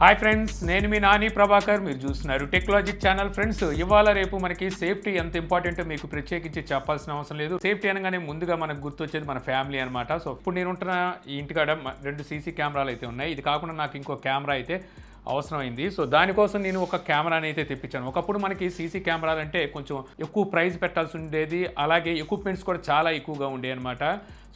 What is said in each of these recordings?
hi friends నేను మీ నాని ప్రభాకర్ మీరు చూస్తున్నారు టెక్నాలజీ ఛానల్ ఫ్రెండ్స్ ఇవాళ రేపు మనకి సేఫ్టీ ఎంత ఇంపార్టెంట్ మీకు ప్రత్యేకించి చెప్పాల్సిన అవసరం లేదు సేఫ్టీ అనగానే ముందుగా మనకు గుర్తొచ్చేది మన ఫ్యామిలీ అనమాట సో ఇప్పుడు నేను ఉంటున్న ఇంటికాడ రెండు సీసీ కెమెరాలు అయితే ఉన్నాయి ఇది కాకుండా నాకు ఇంకో కెమెరా అయితే అవసరమైంది సో దానికోసం నేను ఒక కెమెరాని అయితే తెప్పించాను ఒకప్పుడు మనకి సీసీ కెమెరాలు అంటే కొంచెం ఎక్కువ ప్రైస్ పెట్టాల్సి ఉండేది అలాగే ఎక్విప్మెంట్స్ కూడా చాలా ఎక్కువగా ఉండేవి అనమాట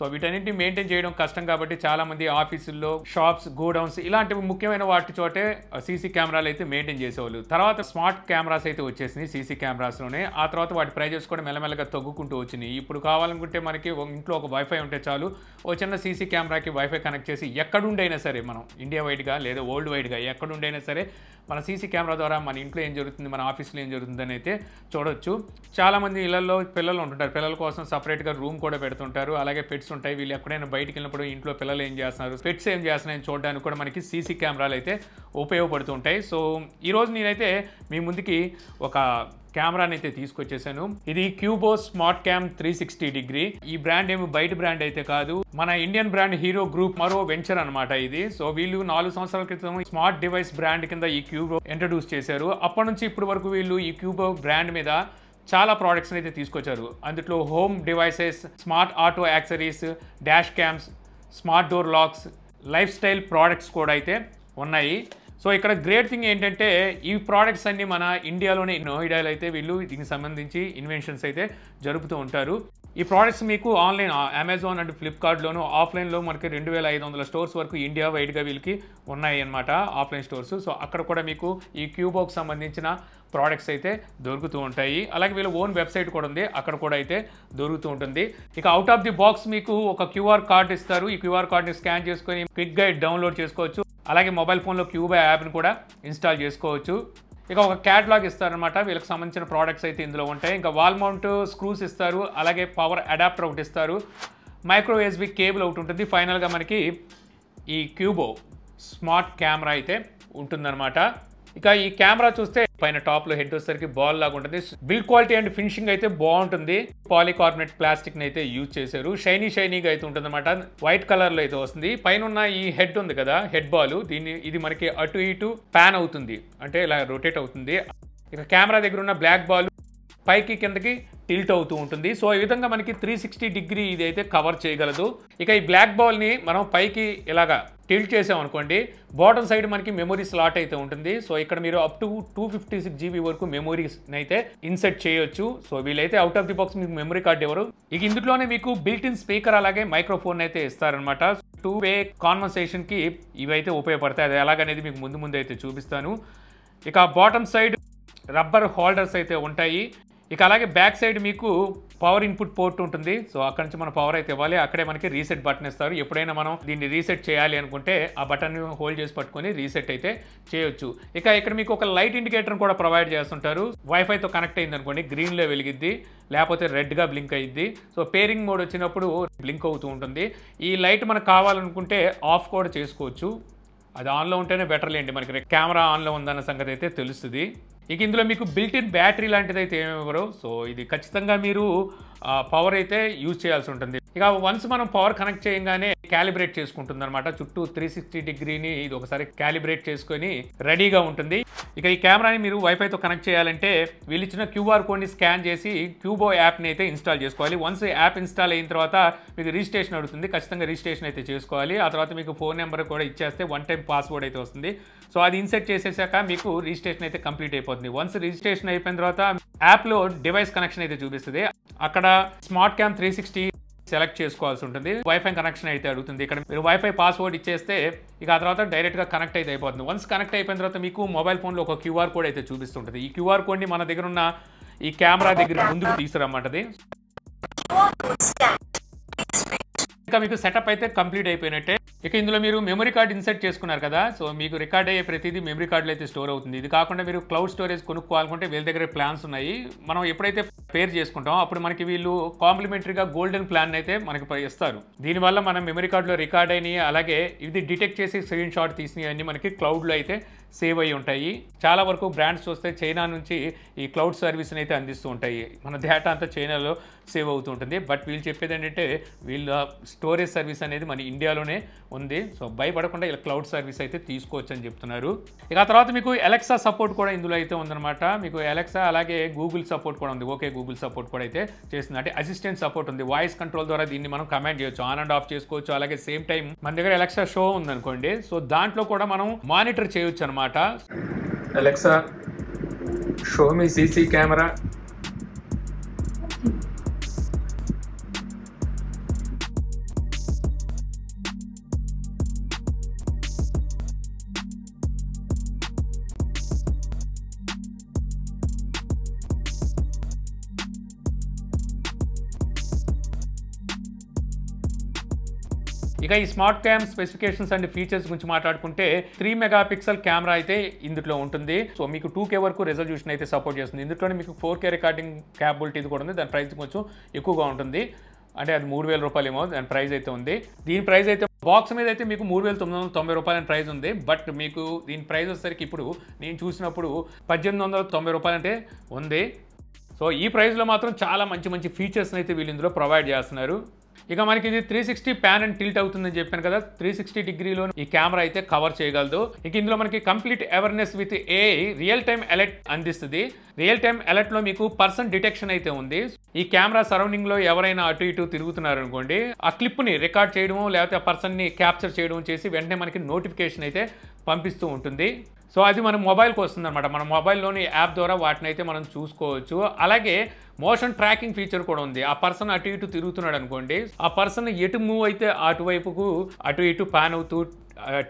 సో వీటన్నింటినీ మెయింటైన్ చేయడం కష్టం కాబట్టి చాలామంది ఆఫీసుల్లో షాప్స్ గోడౌన్స్ ఇలాంటివి ముఖ్యమైన వాటి చోటే సీసీ కెమెరాలు అయితే మెయింటైన్ చేసేవాళ్ళు తర్వాత స్మార్ట్ కెమెరాస్ అయితే వచ్చేసినాయి సీసీ కెమెరాస్లోనే ఆ తర్వాత వాటి ప్రైజెస్ కూడా మెల్లమెల్లగా తగ్గుకుంటూ వచ్చినాయి ఇప్పుడు కావాలనుకుంటే మనకి ఇంట్లో ఒక వైఫై ఉంటే చాలు ఓ చిన్న సీసీ కెమెరాకి వైఫై కనెక్ట్ చేసి ఎక్కడుండైనా సరే మనం ఇండియా వైడ్గా లేదా వరల్డ్ వైడ్గా ఎక్కడుండైనా సరే మన సీసీ కెమెరా ద్వారా మన ఇంట్లో ఏం జరుగుతుంది మన ఆఫీస్లో ఏం అని అయితే చూడొచ్చు చాలామంది ఇళ్లలో పిల్లలు ఉంటుంటారు పిల్లల కోసం సపరేట్గా రూమ్ కూడా పెడుతుంటారు అలాగే పెట్స్ ఉంటాయి వీళ్ళు ఎక్కడైనా బయటికి వెళ్ళినప్పుడు ఇంట్లో పిల్లలు ఏం చేస్తున్నారు పెట్స్ ఏం చేస్తున్నాయని చూడడానికి కూడా మనకి సీసీ కెమెరాలు అయితే ఉపయోగపడుతుంటాయి సో ఈరోజు నేనైతే మీ ముందుకి ఒక కెమెరాని అయితే తీసుకొచ్చేసాను ఇది Qubo smart cam three sixty degree ఈ బ్రాండ్ ఏమి బయట బ్రాండ్ అయితే కాదు మన ఇండియన్ బ్రాండ్ హీరో గ్రూప్ మరో వెంచర్ అనమాట ఇది సో వీళ్ళు నాలుగు సంవత్సరాల క్రితం స్మార్ట్ డివైస్ బ్రాండ్ కింద ఈ క్యూబో ఇంట్రడ్యూస్ చేశారు అప్పటి నుంచి ఇప్పటి వరకు వీళ్ళు ఈ క్యూబో బ్రాండ్ మీద చాలా ప్రోడక్ట్స్ అయితే తీసుకొచ్చారు అందులో home devices smart auto accessories dash cams smart door locks lifestyle products కూడా అయితే ఉన్నాయి సో ఇక్కడ గ్రేట్ థింగ్ ఏంటంటే ఈ ప్రోడక్ట్స్ అన్నీ మన ఇండియాలోనే నోయిడాలు అయితే వీళ్ళు దీనికి సంబంధించి ఇన్వెన్షన్స్ అయితే జరుపుతూ ఉంటారు ఈ ప్రోడక్ట్స్ మీకు ఆన్లైన్ అమెజాన్ అండ్ ఫ్లిప్కార్ట్లోను ఆఫ్లైన్లో మనకి రెండు వేల ఐదు వందల స్టోర్స్ వరకు ఇండియా వైడ్గా వీళ్ళకి ఉన్నాయి అనమాట ఆఫ్లైన్ స్టోర్స్ సో అక్కడ కూడా మీకు ఈ క్యూబోకి సంబంధించిన ప్రోడక్ట్స్ అయితే దొరుకుతూ ఉంటాయి అలాగే వీళ్ళ ఓన్ వెబ్సైట్ కూడా ఉంది అక్కడ కూడా అయితే దొరుకుతూ ఉంటుంది ఇక అవుట్ ఆఫ్ ది బాక్స్ మీకు ఒక క్యూఆర్ కార్డ్ ఇస్తారు ఈ క్యూఆర్ కార్డ్ని స్కాన్ చేసుకొని క్విక్గా డౌన్లోడ్ చేసుకోవచ్చు అలాగే మొబైల్ ఫోన్లో క్యూబా యాప్ని కూడా ఇన్స్టాల్ చేసుకోవచ్చు ఇక ఒక క్యాట్లాగ్ ఇస్తారనమాట వీళ్ళకి సంబంధించిన ప్రోడక్ట్స్ అయితే ఇందులో ఉంటాయి ఇంకా వాల్ మౌంట్ స్క్రూస్ ఇస్తారు అలాగే పవర్ అడాప్టర్ ఒకటి ఇస్తారు మైక్రో ఎస్బి కేబుల్ ఒకటి ఉంటుంది ఫైనల్గా మనకి ఈ క్యూబో స్మార్ట్ కెమెరా అయితే ఉంటుందన్నమాట ఇక ఈ కెమెరా చూస్తే పైన టాప్ లో హెడ్ వచ్చేసరికి బాల్ లాగా ఉంటుంది బిల్ క్వాలిటీ అండ్ ఫినిషింగ్ అయితే బాగుంటుంది పాలికార్బనేట్ ప్లాస్టిక్ అయితే యూజ్ చేశారు షైనీ షైనీగా అయితే ఉంటుంది అనమాట వైట్ కలర్ లో అయితే వస్తుంది పైన ఈ హెడ్ ఉంది కదా హెడ్ బాల్ దీన్ని ఇది మనకి అటు ఇటు ఫ్యాన్ అవుతుంది అంటే ఇలా రొటేట్ అవుతుంది ఇక కెమెరా దగ్గర ఉన్న బ్లాక్ బాల్ పైకి కిందకి టిల్ట్ అవుతూ ఉంటుంది సో ఈ విధంగా మనకి త్రీ సిక్స్టీ డిగ్రీ ఇది అయితే కవర్ చేయగలదు ఇక ఈ బ్లాక్ బాల్ని మనం పైకి ఇలాగా టిల్ట్ చేసామనుకోండి బాటమ్ సైడ్ మనకి మెమొరీ స్లాట్ అయితే ఉంటుంది సో ఇక్కడ మీరు up to two fifty six GB వరకు మెమొరీస్ని అయితే ఇన్సెట్ చేయొచ్చు సో వీళ్ళైతే అవుట్ ఆఫ్ ది బాక్స్ మీకు మెమరీ కార్డ్ ఎవరు ఇక ఇందులోనే మీకు బిల్ట్ ఇన్ స్పీకర్ అలాగే మైక్రోఫోన్ అయితే ఇస్తారనమాట టూ వే కాన్వర్సేషన్కి ఇవైతే ఉపయోగపడతాయి అది ఎలాగనేది మీకు ముందు ముందు అయితే చూపిస్తాను ఇక బాటమ్ సైడ్ రబ్బర్ హోల్డర్స్ అయితే ఉంటాయి ఇక అలాగే బ్యాక్ సైడ్ మీకు పవర్ ఇన్పుట్ పోర్ట్ ఉంటుంది సో అక్కడ నుంచి మనం పవర్ అయితే ఇవ్వాలి అక్కడే మనకి రీసెట్ బటన్ ఇస్తారు ఎప్పుడైనా మనం దీన్ని రీసెట్ చేయాలి అనుకుంటే ఆ బటన్ హోల్డ్ చేసి పట్టుకొని రీసెట్ అయితే చేయొచ్చు ఇక ఇక్కడ మీకు ఒక లైట్ ఇండికేటర్ కూడా ప్రొవైడ్ చేస్తుంటారు వైఫైతో కనెక్ట్ అయింది అనుకోండి గ్రీన్లో వెలిగిద్ది లేకపోతే రెడ్గా బ్లింక్ అయ్యిద్ది సో పేరింగ్ మోడ్ వచ్చినప్పుడు బ్లింక్ అవుతూ ఉంటుంది ఈ లైట్ మనకు కావాలనుకుంటే ఆఫ్ కూడా చేసుకోవచ్చు అది ఆన్లో ఉంటేనే బెటర్ లేండి మనకి కెమెరా ఆన్లో ఉందన్న సంగతి అయితే తెలుస్తుంది ఇక ఇందులో మీకు బిల్ట్ ఇన్ బ్యాటరీ లాంటిది అయితే ఏమి ఇవ్వరు సో ఇది ఖచ్చితంగా మీరు పవర్ అయితే యూజ్ చేయాల్సి ఉంటుంది ఇక వన్స్ మనం పవర్ కనెక్ట్ చేయగానే క్యాలిబ్రేట్ చేసుకుంటుంది అనమాట చుట్టూ త్రీ సిక్స్టీ డిగ్రీని ఇది ఒకసారి క్యాలిబ్రేట్ చేసుకొని రెడీగా ఉంటుంది ఇక ఈ కెమెరాని మీరు వైఫైతో కనెక్ట్ చేయాలంటే వీళ్ళు ఇచ్చిన క్యూఆర్ కోడ్ని స్కాన్ చేసి క్యూబో యాప్ని అయితే ఇన్స్టాల్ చేసుకోవాలి వన్స్ యాప్ ఇన్స్టాల్ అయిన తర్వాత మీకు రిజిస్ట్రేషన్ అడుగుతుంది ఖచ్చితంగా రిజిస్ట్రేషన్ అయితే చేసుకోవాలి ఆ తర్వాత మీకు ఫోన్ నెంబర్ కూడా ఇచ్చేస్తే వన్ టైం పాస్వర్డ్ అయితే వస్తుంది సో అది ఇన్సెట్ చేసేసాక మీకు రిజిస్ట్రేషన్ అయితే కంప్లీట్ అయిపోతుంది వన్స్ రిజిస్ట్రేషన్ అయిపోయిన తర్వాత యాప్లో డివైస్ కనెక్షన్ అయితే చూపిస్తుంది అక్కడ smart cam three sixty select చేసుకోవాల్సి ఉంటుంది వైఫై కనెక్షన్ అయితే అడుగుతుంది ఇక్కడ మీరు వైఫై పాస్వర్డ్ ఇచ్చేస్తే ఇక ఆ తర్వాత డైరెక్ట్గా కనెక్ట్ అయితే అయిపోతుంది వన్స్ కనెక్ట్ అయిపోయిన తర్వాత మీకు మొబైల్ ఫోన్లో ఒక క్యూఆర్ కోడ్ అయితే చూపిస్తుంటుంది ఈ క్యూఆర్ కోడ్ని మన దగ్గర ఉన్న ఈ కెమెరా దగ్గర ముందుకు తీసుకురమ్మంటది ఇంకా మీకు సెటప్ అయితే కంప్లీట్ అయిపోయినట్టే ఇక ఇందులో మీరు మెమరీ కార్డ్ ఇన్సర్ట్ చేసుకున్నారు కదా సో మీకు రికార్డ్ అయ్యే ప్రతిదీ మెమరీ కార్డులో అయితే స్టోర్ అవుతుంది ఇది కాకుండా మీరు క్లౌడ్ స్టోరేజ్ కొనుక్కోవాలనుకుంటే వీళ్ళ దగ్గర ప్లాన్స్ ఉన్నాయి మనం ఎప్పుడైతే పేర్ చేసుకుంటాం అప్పుడు మనకి వీళ్ళు కాంప్లిమెంటరీగా గోల్డెన్ ప్లాన్ అయితే మనకి ఇస్తారు దీనివల్ల మనం మెమరీ కార్డులో రికార్డ్ అయినాయి అలాగే ఇది డిటెక్ట్ చేసి స్క్రీన్ షాట్ అన్నీ మనకి క్లౌడ్లో అయితే సేవ్ అయి ఉంటాయి చాలా వరకు బ్రాండ్స్ వస్తే చైనా నుంచి ఈ క్లౌడ్ సర్వీస్ని అయితే అందిస్తూ ఉంటాయి మన డేటా అంతా చైనాలో సేవ్ అవుతూ ఉంటుంది బట్ వీళ్ళు చెప్పేది ఏంటంటే వీళ్ళ స్టోరేజ్ సర్వీస్ అనేది మన ఇండియాలోనే ఉంది సో భయపడకుండా ఇలా క్లౌడ్ సర్వీస్ అయితే తీసుకోవచ్చు అని చెప్తున్నారు ఇక ఆ తర్వాత మీకు ఎలక్సా సపోర్ట్ కూడా ఇందులో అయితే ఉందన్నమాట మీకు ఎలక్సా అలాగే గూగుల్ సపోర్ట్ కూడా ఉంది ఓకే గూగుల్ సపోర్ట్ కూడా అయితే చేస్తుంది అంటే అసిస్టెంట్ సపోర్ట్ ఉంది వాయిస్ కంట్రోల్ ద్వారా దీన్ని మనం కమాండ్ చేయొచ్చు ఆన్ అండ్ ఆఫ్ చేసుకోవచ్చు అలాగే సేమ్ టైం మన దగ్గర ఎలక్సా షో ఉందనుకోండి సో దాంట్లో కూడా మనం మానిటర్ చేయొచ్చు అనమాట Alexa show me CC camera ఇక ఈ smart cam specifications and features గురించి మాట్లాడుకుంటే త్రీ మెగా పిక్సల్ కెమెరా అయితే ఇందులో ఉంటుంది సో మీకు టూ కే వరకు రెజల్యూషన్ అయితే సపోర్ట్ చేస్తుంది ఇందులోనే మీకు ఫోర్ కే రికార్డింగ్ క్యాబిలిటీ కూడా ఉంది దాని ప్రైస్ కొంచెం ఎక్కువగా ఉంటుంది అంటే అది మూడు వేల రూపాయలు ఏమో దాని ప్రైస్ అయితే ఉంది దీని ప్రైస్ అయితే బాక్స్ మీద అయితే మీకు మూడు వేల తొమ్మిది వందల తొంభై రూపాయలని ప్రైస్ ఉంది బట్ మీకు దీని ప్రైస్ వచ్చేసరికి ఇప్పుడు నేను చూసినప్పుడు పద్దెనిమిది వందల తొంభై రూపాయలు అంటే ఉంది సో ఈ ప్రైస్లో మాత్రం చాలా మంచి మంచి ఫీచర్స్ని అయితే వీళ్ళు ఇందులో ప్రొవైడ్ చేస్తున్నారు ఇక మనకి ఇది three sixty pan and tilt అవుతుందని చెప్పాను కదా త్రీ సిక్స్టీ డిగ్రీలో ఈ కెమెరా అయితే కవర్ చేయగలదు ఇక ఇందులో మనకి complete awareness with AI real time alert అందిస్తుంది రియల్ టైమ్ లో మీకు పర్సన్ డిటెక్షన్ అయితే ఉంది ఈ కెమెరా సరౌండింగ్ లో ఎవరైనా అటు ఇటు తిరుగుతున్నారు అనుకోండి ఆ క్లిప్ని రికార్డ్ చేయడము లేకపోతే ఆ పర్సన్ ని క్యాప్చర్ చేయడం చేసి వెంటనే మనకి నోటిఫికేషన్ అయితే పంపిస్తూ ఉంటుంది సో అది మన మొబైల్కి వస్తుందన్నమాట మన మొబైల్లోని యాప్ ద్వారా వాటిని అయితే మనం చూసుకోవచ్చు అలాగే మోషన్ ట్రాకింగ్ ఫీచర్ కూడా ఉంది ఆ పర్సన్ అటు ఇటు తిరుగుతున్నాడు అనుకోండి ఆ పర్సన్ ఎటు మూవ్ అయితే అటువైపుకు అటు ఇటు పాన్ అవుతూ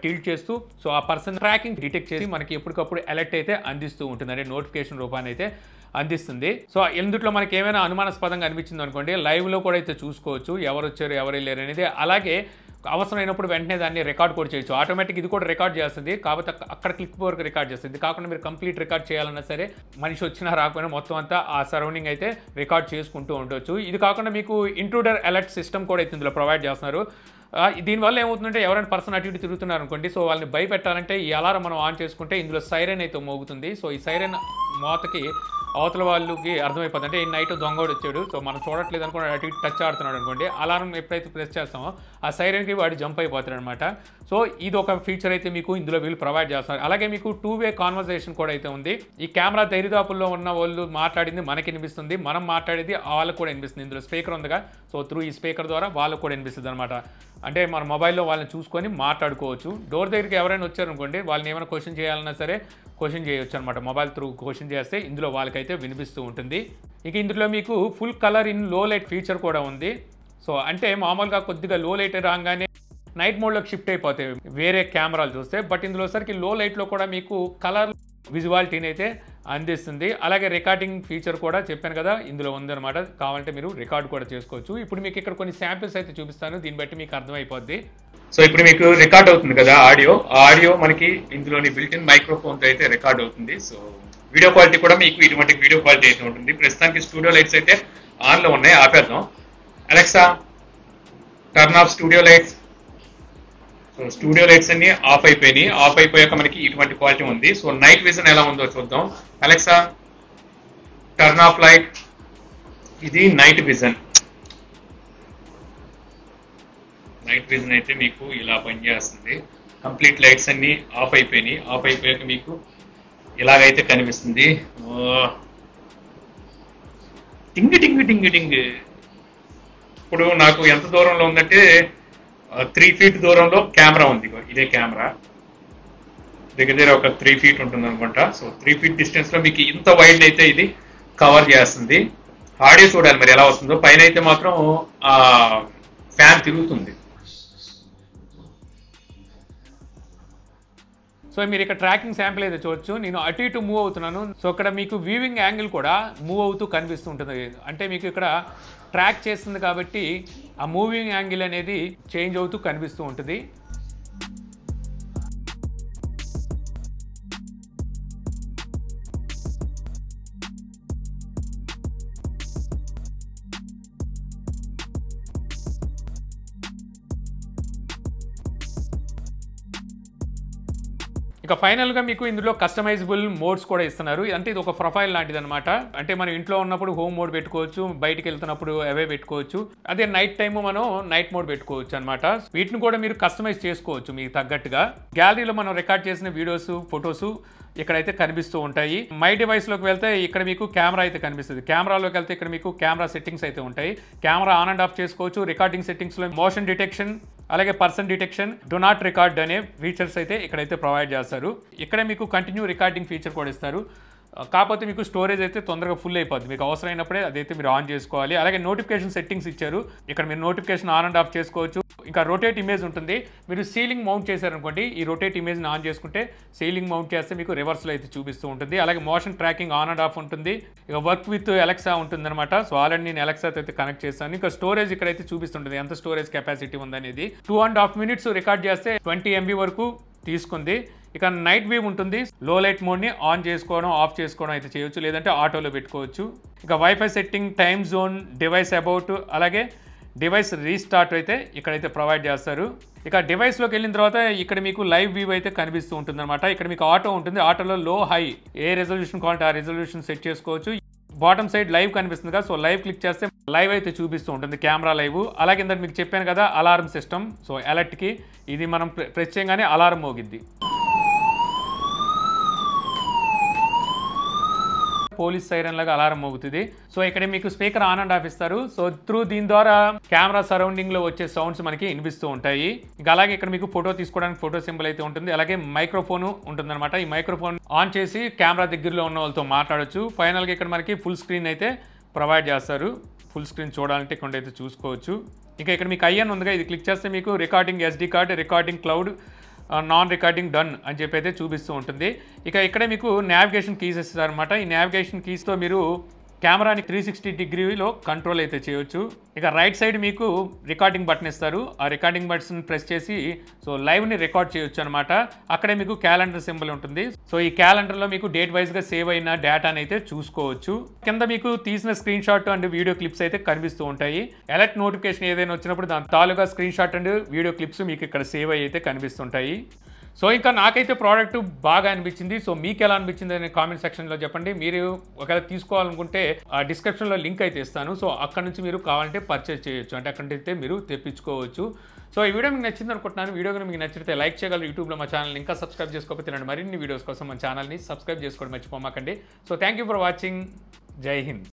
టీల్ చేస్తూ సో ఆ పర్సన్ ట్రాకింగ్ డిటెక్ట్ చేసి మనకి ఎప్పటికప్పుడు అలర్ట్ అయితే అందిస్తూ ఉంటుంది అంటే నోటిఫికేషన్ రూపాన్ని అయితే అందిస్తుంది సో ఎందుట్లో మనకి ఏమైనా అనుమానాస్పదంగా అనిపించింది అనుకోండి లైవ్లో కూడా అయితే చూసుకోవచ్చు ఎవరు వచ్చారు ఎవరు వెళ్ళారు అనేది అలాగే అవసరమైనప్పుడు వెంటనే దాన్ని రికార్డ్ కూడా చేయొచ్చు ఆటోమేటిక్ ఇది కూడా రికార్డ్ చేస్తుంది కాకపోతే అక్కడ క్లిక్ వరకు రికార్డ్ చేస్తుంది కాకుండా మీరు కంప్లీట్ రికార్డ్ చేయాలన్నా సరే మనిషి వచ్చినా రాకపోయినా మొత్తం అంతా ఆ సరౌండింగ్ అయితే రికార్డ్ చేసుకుంటూ ఉండొచ్చు ఇది కాకుండా మీకు ఇంట్రూడర్ అలర్ట్ సిస్టమ్ కూడా అయితే ఇందులో ప్రొవైడ్ చేస్తున్నారు దీనివల్ల ఏమవుతుందంటే ఎవరైనా పర్సన్ అటు ఇటు తిరుగుతున్నారు అనుకోండి సో వాళ్ళని భయపెట్టాలంటే ఈ అలారం మనం ఆన్ చేసుకుంటే ఇందులో సైరన్ అయితే మోగుతుంది సో ఈ సైరన్ మోతకి అవతల వాళ్ళకి అర్థమైపోతుంది అంటే ఈ నైట్ దొంగోడు వచ్చాడు సో మనం చూడట్లేదు అనుకోండి అటు టచ్ ఆడుతున్నాడు అనుకోండి అలారం ఎప్పుడైతే ప్రెస్ చేస్తామో ఆ సైరన్కి వాడు జంప్ అయిపోతాడు అనమాట సో ఇది ఒక ఫీచర్ అయితే మీకు ఇందులో వీళ్ళు ప్రొవైడ్ చేస్తున్నారు అలాగే మీకు టూ వే కాన్వర్సేషన్ కూడా అయితే ఉంది ఈ కెమెరా ధైర్యదాపుల్లో ఉన్న వాళ్ళు మాట్లాడింది మనకి వినిపిస్తుంది మనం మాట్లాడేది వాళ్ళకు కూడా వినిపిస్తుంది ఇందులో స్పీకర్ ఉందిగా సో త్రూ ఈ స్పీకర్ ద్వారా వాళ్ళకు కూడా వినిపిస్తుంది అనమాట అంటే మన మొబైల్లో వాళ్ళని చూసుకొని మాట్లాడుకోవచ్చు డోర్ దగ్గరికి ఎవరైనా వచ్చారనుకోండి వాళ్ళని ఏమైనా క్వశ్చన్ చేయాలన్నా సరే క్వశ్చన్ చేయొచ్చు అనమాట మొబైల్ త్రూ క్వశ్చన్ చేస్తే ఇందులో వాళ్ళకైతే వినిపిస్తూ ఉంటుంది ఇక ఇందులో మీకు full colour in low light feature కూడా ఉంది సో అంటే మామూలుగా కొద్దిగా లో లైట్ రాగానే నైట్ మోడ్లోకి షిఫ్ట్ అయిపోతాయి వేరే కెమెరాలు చూస్తే బట్ ఇందులో సరికి లో లైట్లో కూడా మీకు కలర్ విజువాలిటీని అయితే అందిస్తుంది అలాగే రికార్డింగ్ ఫీచర్ కూడా చెప్పాను కదా ఇందులో ఉందన్నమాట కావాలంటే మీరు రికార్డ్ కూడా చేసుకోవచ్చు ఇప్పుడు మీకు ఇక్కడ కొన్ని శాంపిల్స్ అయితే చూపిస్తాను దీన్ని బట్టి మీకు అర్థమైపోద్ది సో ఇప్పుడు మీకు రికార్డ్ అవుతుంది కదా ఆడియో ఆడియో మనకి ఇందులోని బిల్టిన్ మైక్రోఫోన్తో అయితే రికార్డ్ అవుతుంది సో వీడియో క్వాలిటీ కూడా మీకు ఇటువంటి వీడియో క్వాలిటీ అయితే ఉంటుంది ప్రస్తుతానికి స్టూడియో లైట్స్ అయితే ఆన్లో ఉన్నాయి ఆపేద్దాం Alexa turn off studio lights so studio lights అన్ని ఆఫ్ అయిపోయినాయి ఆఫ్ అయిపోయాక మనకి ఇటువంటి క్వాలిటీ ఉంది సో నైట్ విజన్ ఎలా ఉందో చూద్దాం అలెక్సా టర్న్ ఆఫ్ లైట్ ఇది నైట్ విజన్ నైట్ విజన్ అయితే మీకు ఇలా పనిచేస్తుంది కంప్లీట్ లైట్స్ అన్నీ ఆఫ్ అయిపోయినాయి ఆఫ్ అయిపోయాక మీకు ఇలాగైతే కనిపిస్తుంది టింగి టింగి టింగి టింగి ఇప్పుడు నాకు ఎంత దూరంలో ఉందంటే త్రీ ఫీట్ దూరంలో కెమెరా ఉంది ఇదే కెమెరా దగ్గర దగ్గర ఒక త్రీ ఫీట్ ఉంటుంది అనుకుంటా సో త్రీ ఫీట్ డిస్టెన్స్లో మీకు ఇంత వైడ్ అయితే ఇది కవర్ చేస్తుంది ఆడియో చూడాలి మరి ఎలా వస్తుందో పైన అయితే మాత్రం ఫ్యాన్ తిరుగుతుంది సో మీరు ఇక్కడ ట్రాకింగ్ శాంపిల్ అయితే చూడొచ్చు నేను అటు ఇటు మూవ్ అవుతున్నాను సో ఇక్కడ మీకు వ్యూవింగ్ యాంగిల్ కూడా మూవ్ అవుతూ కనిపిస్తూ ఉంటుంది అంటే మీకు ఇక్కడ ట్రాక్ చేస్తుంది కాబట్టి ఆ మూవింగ్ యాంగిల్ అనేది చేంజ్ అవుతూ కనిపిస్తూ ఉంటుంది ఇంకా ఫైనల్గా మీకు ఇందులో కస్టమైజబుల్ మోడ్స్ కూడా ఇస్తున్నారు అంటే ఇది ఒక ప్రొఫైల్ లాంటిది అనమాట అంటే మనం ఇంట్లో ఉన్నప్పుడు హోమ్ మోడ్ పెట్టుకోవచ్చు బయటికి వెళ్తున్నప్పుడు అవే పెట్టుకోవచ్చు అదే నైట్ టైమ్ మనం నైట్ మోడ్ పెట్టుకోవచ్చు అనమాట వీటిని కూడా మీరు కస్టమైజ్ చేసుకోవచ్చు మీకు తగ్గట్టుగా గ్యాలరీలో మనం రికార్డ్ చేసిన వీడియోస్ ఫొటోస్ ఇక్కడైతే కనిపిస్తూ ఉంటాయి మై డివైస్లోకి వెళ్తే ఇక్కడ మీకు కెమెరా అయితే కనిపిస్తుంది కెమెరాలోకి వెళ్తే ఇక్కడ మీకు కెమెరా సెట్టింగ్స్ అయితే ఉంటాయి కెమెరా ఆన్ అండ్ ఆఫ్ చేసుకోవచ్చు రికార్డింగ్ సెట్టింగ్స్లో మోషన్ డిటెక్షన్ అలాగే person detection do not record అనే ఫీచర్స్ అయితే ఇక్కడైతే ప్రొవైడ్ చేస్తారు ఇక్కడే మీకు కంటిన్యూ రికార్డింగ్ ఫీచర్ కూడా ఇస్తారు కాకపోతే మీకు స్టోరేజ్ అయితే తొందరగా ఫుల్ అయిపోద్ది మీకు అవసరమైనప్పుడే అదైతే మీరు ఆన్ చేసుకోవాలి అలాగే నోటిఫికేషన్ సెట్టింగ్స్ ఇచ్చారు ఇక్కడ మీరు నోటిఫికేషన్ ఆన్ అండ్ ఆఫ్ చేసుకోవచ్చు ఇంకా రొటేట్ ఇమేజ్ ఉంటుంది మీరు సీలింగ్ మౌంట్ చేశారనుకోండి ఈ రొటేట్ ఇమేజ్ని ఆన్ చేసుకుంటే సీలింగ్ మౌంట్ చేస్తే మీకు రివర్స్లో అయితే చూపిస్తూ ఉంటుంది అలాగే motion tracking on and off ఉంటుంది ఇక వర్క్ విత్ ఎలక్సా ఉంటుందన్నమాట సో ఆల్రెడీ నేను ఎలక్సాతో అయితే కనెక్ట్ చేస్తాను ఇంకా స్టోరేజ్ ఇక్కడైతే చూపిస్తుంటుంది ఎంత స్టోరేజ్ కెపాసిటీ ఉందనేది two and half minutes record చేస్తే ట్వంటీ ఎంబీ వరకు తీసుకుంది ఇక నైట్ వ్యూ ఉంటుంది లో లైట్ మోడ్ని ఆన్ చేసుకోవడం ఆఫ్ చేసుకోవడం అయితే చేయొచ్చు లేదంటే ఆటోలో పెట్టుకోవచ్చు ఇక WiFi setting time zone device about అలాగే డివైస్ రీస్టార్ట్ అయితే ఇక్కడైతే ప్రొవైడ్ చేస్తారు ఇక డివైస్లోకి వెళ్ళిన తర్వాత ఇక్కడ మీకు లైవ్ వ్యూ అయితే కనిపిస్తూ ఉంటుంది ఇక్కడ మీకు ఆటో ఉంటుంది ఆటోలో లో హై ఏ రెజల్యూషన్ కావాలంటే ఆ రెజల్యూషన్ సెట్ చేసుకోవచ్చు బాటమ్ సైడ్ లైవ్ కనిపిస్తుంది కదా సో లైవ్ క్లిక్ చేస్తే లైవ్ అయితే చూపిస్తూ ఉంటుంది కెమెరా లైవ్ అలాగే ఇందాక మీకు చెప్పాను కదా అలారం సిస్టమ్ సో అలర్ట్కి ఇది మనం ప్రత్యేకంగానే అలారం మోగిద్ది పోలీస్ సైరన్ లాగా అలారం మోగుతుంది సో ఇక్కడ మీకు స్పీకర్ ఆన్ అండ్ ఆఫ్ ఇస్తారు సో త్రూ దీని ద్వారా కెమెరా సరౌండింగ్ లో వచ్చే సౌండ్స్ మనకి వినిపిస్తూ ఉంటాయి ఇంకా అలాగే ఇక్కడ మీకు ఫోటో తీసుకోవడానికి ఫోటో సింబల్ అయితే ఉంటుంది అలాగే మైక్రోఫోన్ ఉంటుందన్నమాట ఈ మైక్రోఫోన్ ఆన్ చేసి కెమెరా దగ్గరలో ఉన్న వాళ్ళతో మాట్లాడొచ్చు ఫైనల్గా ఇక్కడ మనకి ఫుల్ స్క్రీన్ అయితే ప్రొవైడ్ చేస్తారు ఫుల్ స్క్రీన్ చూడాలంటే ఇక్కడ అయితే చూసుకోవచ్చు ఇంకా ఇక్కడ మీకు అయ్యాను ఉందిగా ఇది క్లిక్ చేస్తే మీకు recording SD card recording cloud non recording done అని చెప్పి అయితే చూపిస్తూ ఉంటుంది ఇక ఇక్కడే మీకు నావిగేషన్ కీస్ ఇస్తుంది అనమాట ఈ నావిగేషన్ కీస్తో మీరు కెమెరాని త్రీ సిక్స్టీ డిగ్రీలో కంట్రోల్ అయితే చేయొచ్చు ఇక రైట్ సైడ్ మీకు రికార్డింగ్ బటన్ ఇస్తారు ఆ రికార్డింగ్ బటన్ ప్రెస్ చేసి సో లైవ్ని రికార్డ్ చేయొచ్చు అనమాట అక్కడే మీకు క్యాలెండర్ సింబల్ ఉంటుంది సో ఈ క్యాలెండర్లో మీకు డేట్ వైజ్గా సేవ్ అయిన డేటాని అయితే చూసుకోవచ్చు కింద మీకు తీసిన screenshot and video clips అయితే కనిపిస్తూ ఉంటాయి ఎలర్ట్ నోటిఫికేషన్ ఏదైనా వచ్చినప్పుడు దాని తాలుగా screenshot and video clips మీకు ఇక్కడ సేవ్ అయితే కనిపిస్తుంటాయి సో ఇంకా నాకైతే ప్రోడక్ట్ బాగా అనిపించింది సో మీకు ఎలా అనిపించింది అనే కామెంట్ సెక్షన్లో చెప్పండి మీరు ఒకవేళ తీసుకోవాలనుకుంటే ఆ డిస్క్రిప్షన్లో లింక్ అయితే ఇస్తాను సో అక్కడ నుంచి మీరు కావాలంటే పర్చేస్ చేయొచ్చు అంటే అక్కడ అయితే మీరు తెప్పించుకోవచ్చు సో ఈ వీడియో మీకు నచ్చింది అనుకుంటున్నాను వీడియో మీకు నచ్చితే లైక్ చేయగలరు యూట్యూబ్లో మా ఛానల్ ఇంకా సబ్స్క్రైబ్ చేసుకోకపోతే మరిన్ని వీడియోస్ కోసం మా ఛానల్ని సబ్స్క్రైబ్ చేసుకోవడం మర్చిపోమాకండి సో థ్యాంక్ ఫర్ వాచింగ్ జై హింద్